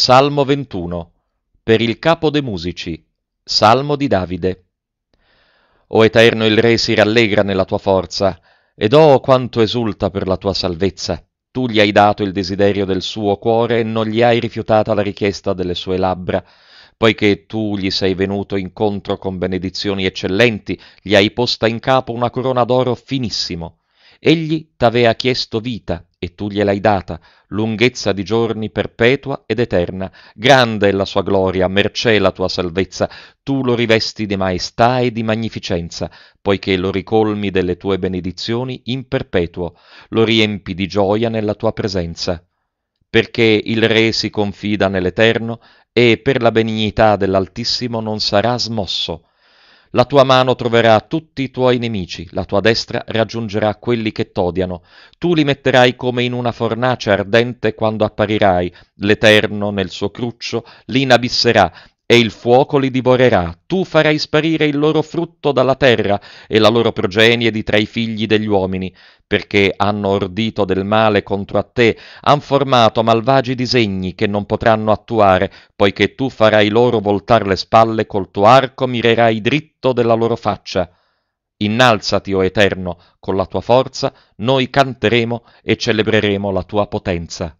Salmo 21. Per il capo dei musici. Salmo di Davide. O Eterno il Re si rallegra nella tua forza, ed oh quanto esulta per la tua salvezza. Tu gli hai dato il desiderio del suo cuore e non gli hai rifiutata la richiesta delle sue labbra, poiché tu gli sei venuto incontro con benedizioni eccellenti, gli hai posta in capo una corona d'oro finissimo. Egli t'avea chiesto vita, e tu gliel'hai data, lunghezza di giorni perpetua ed eterna. Grande è la sua gloria, mercè la tua salvezza, tu lo rivesti di maestà e di magnificenza, poiché lo ricolmi delle tue benedizioni in perpetuo, lo riempi di gioia nella tua presenza. Perché il Re si confida nell'Eterno e per la benignità dell'Altissimo non sarà smosso. La tua mano troverà tutti i tuoi nemici, la tua destra raggiungerà quelli che t'odiano. Tu li metterai come in una fornace ardente quando apparirai, l'Eterno nel suo cruccio li inabisserà e il fuoco li divorerà. Tu farai sparire il loro frutto dalla terra e la loro progenie di tra i figli degli uomini perché hanno ordito del male contro a te, han formato malvagi disegni che non potranno attuare, poiché tu farai loro voltar le spalle col tuo arco, mirerai dritto della loro faccia. Innalzati, o Eterno, con la tua forza, noi canteremo e celebreremo la tua potenza.